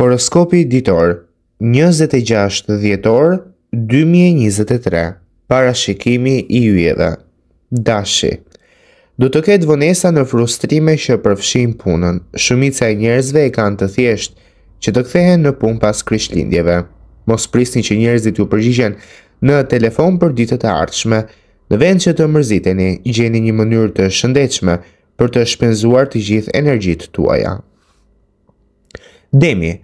Horoskopi ditor 26 dhjetor 2023 Parashikimi i ujeve Dashi Do të ketë vonesa në frustrime që përfshim punën. Shumica e njerëzve e kanë të thjesht që të kthehen në pun pas krishtlindjeve. Mos prisni që njerëzit ju përgjigjen në telefon për ditët e ardhshme. Në vend që të mërziteni, gjeni një mënyrë të shëndetshme për të shpenzuar të gjithë energjitë tuaja. Demi,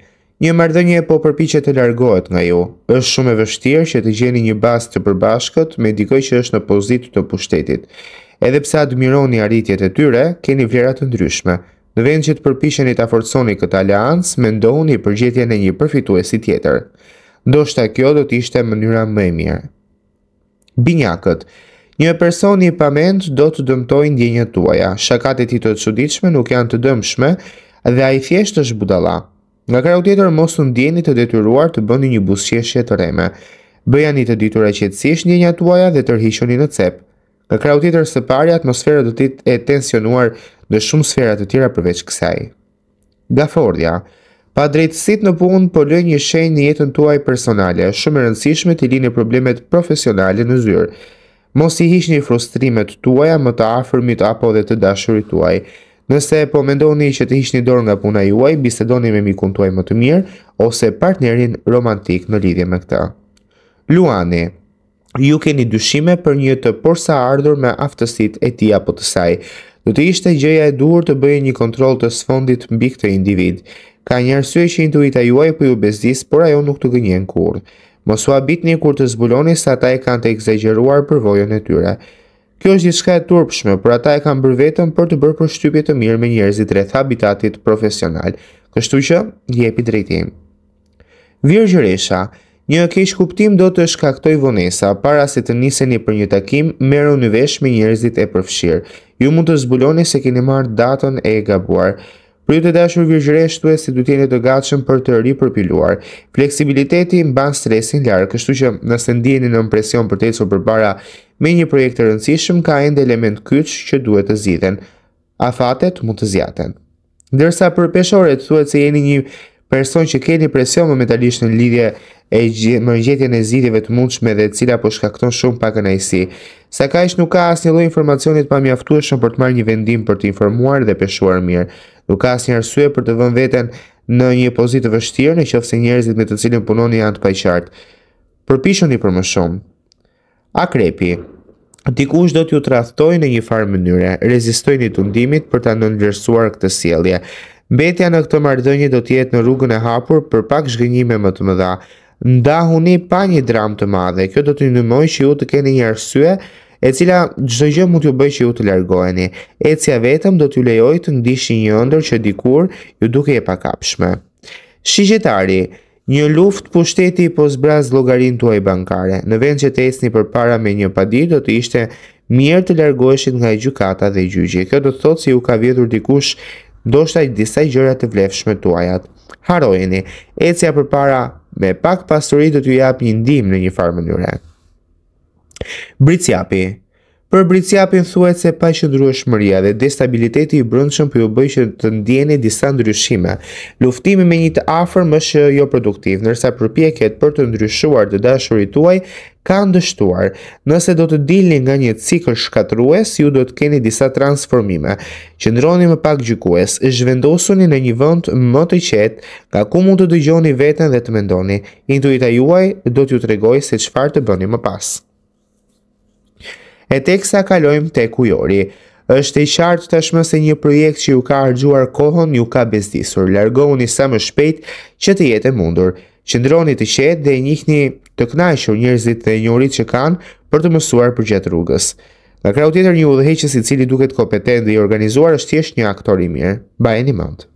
një mardënje po përpiqet të largohet nga ju, është shumë e vështirë që të gjeni një bastë të përbashkët me dikoj që është në pozit të pushtetit. Edhe pse admironi arritjet e tyre, keni vlerat të ndryshme. Në vend që të përpisheni të aforconi këtë alians, me ndohën i përgjetje në një përfitu e si tjetër. Ndo shta kjo do t'ishte mënyra më e mirë. Binyakët Një person i pament do të dëmtoj ndjenjë të uaja. Shakate të të suditshme nuk janë të dëmshme dhe a i thjesht është budala. Nga krau tjetër mos të ndjeni të detyruar të bëni një busqeshje të reme. Bëjani të ditur e qetësish një një tuaja dhe tërhishoni në cep. Nga krau tjetër së pari atmosfera do të e tensionuar në shumë sfera të tjera përveç kësaj. Gafordja Pa drejtësit në punë, po lë një shenjë në jetën tuaj personale, shumë e rëndësishme të lini problemet profesionale në zyrë. Mos i hish një frustrimet tuaja më të afërmit apo dhe të dashurit tuaj. Nëse po mendoni që të një dorë nga puna juaj, bisedoni me mikun tuaj më të mirë ose partnerin romantik në lidhje me këtë. Luani Ju keni dyshime për një të porsa ardhur me aftësit e ti apo të saj. Do të ishte gjëja e duhur të bëjë një kontrol të sfondit mbi këtë individ. Ka një arsye që intuita juaj po ju bezdis, por ajo nuk të gënjen kurrë. Mos u habitni kur të zbuloni se ata e kanë të për përvojën e tyre. Kjo është diçka e turpshme, por ata e kanë bërë vetëm për të bërë përshtypje të mirë me njerëzit rreth habitatit profesional. Kështu që jepi drejtim. Virgjëresha, një keq kuptim do të shkaktoj vonesa para se të niseni për një takim, merruni vesh me njerëzit e përfshirë. Ju mund të zbuloni se keni marrë datën e gabuar. Për ju të dashur gjëgjëre e si du tjene të gatshëm për të rri përpiluar, Fleksibiliteti në ban stresin ljarë, kështu që nëse ndjeni në mpresion për të eco për para me një projekte rëndësishëm, ka endë element kyç që duhet të zhiten. A fatet mund të zhjaten. Ndërsa për peshore të thuet se jeni një person që keni presion momentalisht në lidhje e mërgjetjen e zidjeve të mundshme dhe cila po shkakton shumë pak në ajsi. Sa ka nuk ka asë një loj informacionit pa shumë për të marrë një vendim për të informuar dhe peshuar mirë. Nuk ka asë një arsue për të vënë veten në një pozitë vështirë në qëfë njerëzit me të cilin punoni janë të pajqartë. Përpishon i për më shumë. Akrepi Dikush do t'ju trahtoj në një farë mënyre, rezistojni të ndimit për të nënvërsuar këtë sielje. Mbetja në këtë marrëdhënie do të jetë në rrugën e hapur për pak zhgënjime më të mëdha. Ndahuni pa një dram të madhe. Kjo do të ndihmojë që ju të keni një arsye e cila çdo gjë mund ju bëjë që ju të largoheni. Ecja vetëm do t'ju lejojë të ndihni një ëndër që dikur ju duke e pakapshme. Shigjetari Një luftë pushteti po zbraz të tuaj bankare. Në vend që të ecni përpara me një padir do të ishte mirë të largoheshit nga gjykata dhe gjyqi. Kjo do të thotë se si ju ka vjedhur dikush do shta i disa i gjërat të vlefshme tuajat. Harojeni, cja për para me pak pasurit të t'ju japë një ndim në një farë mënyre. Britsjapi Britsjapi Për Brici Apin se pa që ndruesh shmëria dhe destabiliteti i brëndshëm për po ju bëjë që të ndjeni disa ndryshime. Luftimi me një të afer më shë jo produktiv, nërsa përpjeket për të ndryshuar dhe dashurituaj, ka ndështuar. Nëse do të dilni nga një cikër shkatrues, ju do të keni disa transformime. Qëndroni më pak gjykues, zhvendosuni në një vënd më të qetë, ka ku mund të dëgjoni vetën dhe të mendoni. Intuita juaj do t'ju tregoj se qëfar të bëni më pasë e teksa kalojmë te kujori. Êshtë e qartë tashmë se një projekt që ju ka argjuar kohën ju ka bezdisur, largohuni sa më shpejt që të jetë mundur. Qëndroni të qetë dhe njihni të knajshur njërzit dhe njërit që kanë për të mësuar për gjithë rrugës. Nga kraut tjetër një udhëheqës i cili duket kompetent dhe i organizuar është tjesht një aktor i mirë, ba e një mund.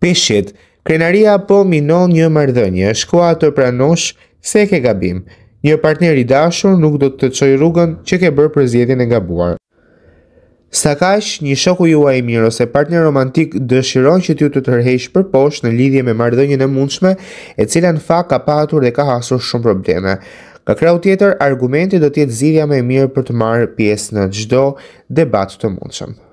Peshit, krenaria po minon një mardhënje, shkua të pranosh se ke gabim. Një partner i dashur nuk do të të qoj rrugën që ke bërë për zjedin e gabuar. Sa kash, një shoku jua i mirë ose partner romantik dëshiron që ty të tërhesh për poshtë në lidhje me mardhënjën e mundshme e cila në fa ka patur dhe ka hasur shumë probleme. Ka kreu tjetër, argumenti do tjetë zidhja me mirë për të marë pjesë në gjdo debat të mundshme.